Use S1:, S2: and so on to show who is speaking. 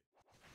S1: Ready!